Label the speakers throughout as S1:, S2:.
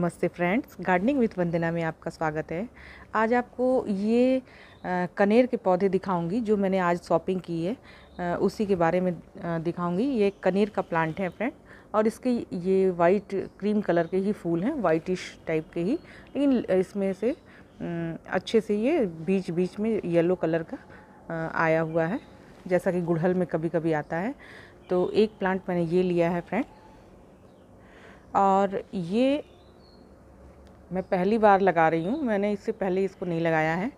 S1: नमस्ते friends gardening with वंदना में आपका स्वागत है आज आपको ये कनेर के पौधे दिखाऊंगी जो मैंने आज शॉपिंग की है उसी के बारे में दिखाऊंगी ये कनेर का प्लांट है फ्रेंड और इसके ये वाइट क्रीम कलर के ही फूल हैं वाइटिश टाइप के ही लेकिन इसमें से अच्छे से ये बीच बीच में येलो कलर का आया हुआ है जैसा कि गुड़हल में कभी कभी आता है तो एक प्लांट मैंने ये लिया है फ्रेंड और ये मैं पहली बार लगा रही हूँ मैंने इससे पहले इसको नहीं लगाया है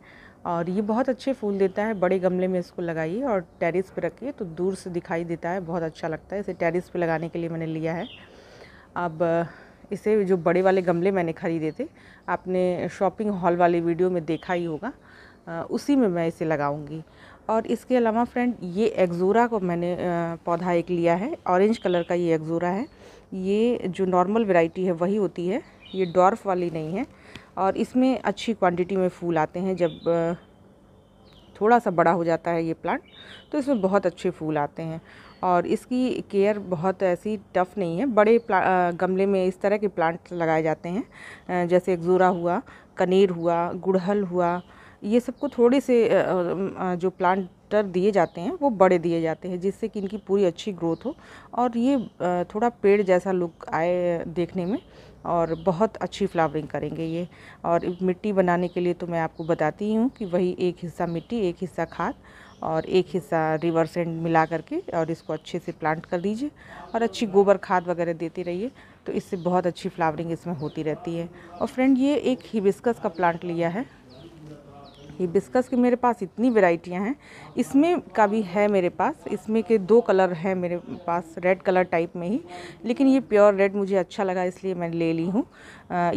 S1: और ये बहुत अच्छे फूल देता है बड़े गमले में इसको लगाइए और टेरिस पे रखिए तो दूर से दिखाई देता है बहुत अच्छा लगता है इसे टेरिस पे लगाने के लिए मैंने लिया है अब इसे जो बड़े वाले गमले मैंने ख़रीदे थे आपने शॉपिंग हॉल वाले वीडियो में देखा ही होगा उसी में मैं इसे लगाऊँगी और इसके अलावा फ्रेंड ये एक्जोरा को मैंने पौधा एक लिया है ऑरेंज कलर का ये एक्जोरा है ये जो नॉर्मल वेराइटी है वही होती है ये डॉर्फ वाली नहीं है और इसमें अच्छी क्वांटिटी में फूल आते हैं जब थोड़ा सा बड़ा हो जाता है ये प्लांट तो इसमें बहुत अच्छे फूल आते हैं और इसकी केयर बहुत ऐसी टफ़ नहीं है बड़े गमले में इस तरह के प्लांट लगाए जाते हैं जैसे एक्जोरा हुआ कनेर हुआ गुड़हल हुआ ये सबको थोड़े से जो प्लांटर दिए जाते हैं वो बड़े दिए जाते हैं जिससे कि इनकी पूरी अच्छी ग्रोथ हो और ये थोड़ा पेड़ जैसा लुक आए देखने में और बहुत अच्छी फ्लावरिंग करेंगे ये और मिट्टी बनाने के लिए तो मैं आपको बताती ही हूँ कि वही एक हिस्सा मिट्टी एक हिस्सा खाद और एक हिस्सा रिवर्स एंड मिला करके और इसको अच्छे से प्लांट कर दीजिए और अच्छी गोबर खाद वगैरह देती रहिए तो इससे बहुत अच्छी फ्लावरिंग इसमें होती रहती है और फ्रेंड ये एक हिबिस्कस का प्लांट लिया है ये बिस्कस की मेरे पास इतनी वेराइटियाँ हैं इसमें का भी है मेरे पास इसमें के दो कलर हैं मेरे पास रेड कलर टाइप में ही लेकिन ये प्योर रेड मुझे अच्छा लगा इसलिए मैं ले ली हूँ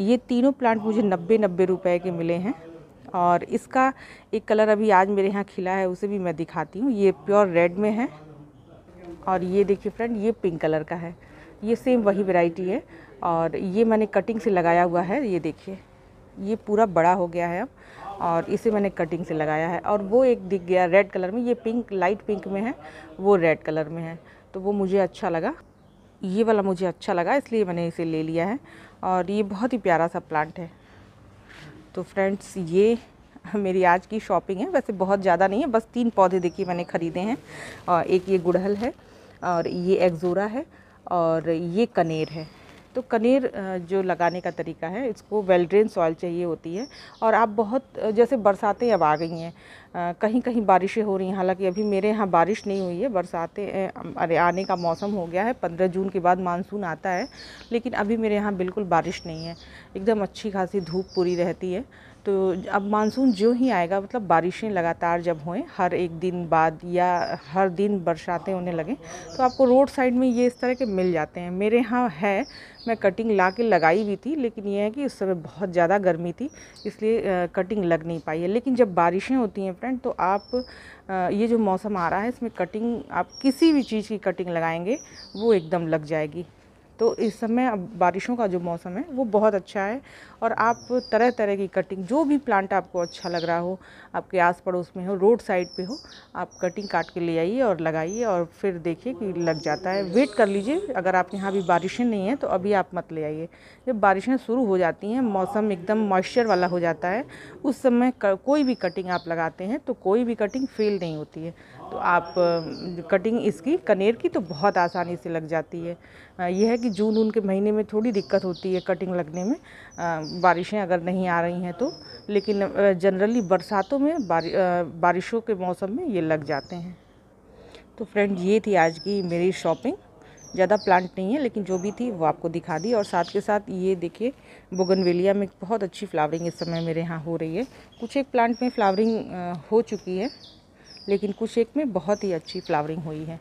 S1: ये तीनों प्लांट मुझे नब्बे नब्बे रुपए के मिले हैं और इसका एक कलर अभी आज मेरे यहाँ खिला है उसे भी मैं दिखाती हूँ ये प्योर रेड में है और ये देखिए फ्रेंड ये पिंक कलर का है ये सेम वही वेराइटी है और ये मैंने कटिंग से लगाया हुआ है ये देखिए ये पूरा बड़ा हो गया है अब और इसे मैंने कटिंग से लगाया है और वो एक दिख गया रेड कलर में ये पिंक लाइट पिंक में है वो रेड कलर में है तो वो मुझे अच्छा लगा ये वाला मुझे अच्छा लगा इसलिए मैंने इसे ले लिया है और ये बहुत ही प्यारा सा प्लांट है तो फ्रेंड्स ये मेरी आज की शॉपिंग है वैसे बहुत ज़्यादा नहीं है बस तीन पौधे देखिए मैंने ख़रीदे हैं और एक ये गुड़हल है और ये एक्जोरा है और ये कनेर है तो कनेर जो लगाने का तरीका है इसको वेल ड्रेन सॉइल चाहिए होती है और आप बहुत जैसे बरसातें अब आ गई हैं कहीं कहीं बारिशें हो रही हैं हालांकि अभी मेरे यहाँ बारिश नहीं हुई है बरसातें अरे आने का मौसम हो गया है पंद्रह जून के बाद मानसून आता है लेकिन अभी मेरे यहाँ बिल्कुल बारिश नहीं है एकदम अच्छी खासी धूप पूरी रहती है तो अब मानसून जो ही आएगा मतलब बारिशें लगातार जब होएं हर एक दिन बाद या हर दिन बरसातें होने लगें तो आपको रोड साइड में ये इस तरह के मिल जाते हैं मेरे यहाँ है मैं कटिंग ला के लगाई भी थी लेकिन ये है कि उस समय बहुत ज़्यादा गर्मी थी इसलिए कटिंग लग नहीं पाई है लेकिन जब बारिशें होती हैं फ्रेंड तो आप ये जो मौसम आ रहा है इसमें कटिंग आप किसी भी चीज़ की कटिंग लगाएंगे वो एकदम लग जाएगी तो इस समय अब बारिशों का जो मौसम है वो बहुत अच्छा है और आप तरह तरह की कटिंग जो भी प्लांट आपको अच्छा लग रहा हो आपके आस पड़ोस में हो रोड साइड पे हो आप कटिंग काट के ले आइए और लगाइए और फिर देखिए कि लग जाता है वेट कर लीजिए अगर आपके यहाँ अभी बारिशें नहीं हैं तो अभी आप मत ले आइए जब बारिशें शुरू हो जाती हैं मौसम एकदम मॉइस्चर वाला हो जाता है उस समय कोई भी कटिंग आप लगाते हैं तो कोई भी कटिंग फेल नहीं होती है तो आप कटिंग इसकी कनेर की तो बहुत आसानी से लग जाती है यह है कि जून के महीने में थोड़ी दिक्कत होती है कटिंग लगने में बारिशें अगर नहीं आ रही हैं तो लेकिन जनरली बरसातों में बारि, बारिशों के मौसम में ये लग जाते हैं तो फ्रेंड ये थी आज की मेरी शॉपिंग ज़्यादा प्लांट नहीं है लेकिन जो भी थी वो आपको दिखा दी और साथ के साथ ये देखिए बोगनवेलिया में बहुत अच्छी फ्लावरिंग इस समय मेरे यहाँ हो रही है कुछ एक प्लांट में फ्लावरिंग हो चुकी है लेकिन कुछ एक में बहुत ही अच्छी फ्लावरिंग हुई है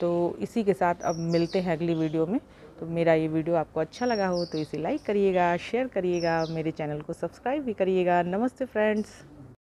S1: तो इसी के साथ अब मिलते हैं अगली वीडियो में तो मेरा ये वीडियो आपको अच्छा लगा हो तो इसे लाइक करिएगा शेयर करिएगा मेरे चैनल को सब्सक्राइब भी करिएगा नमस्ते फ्रेंड्स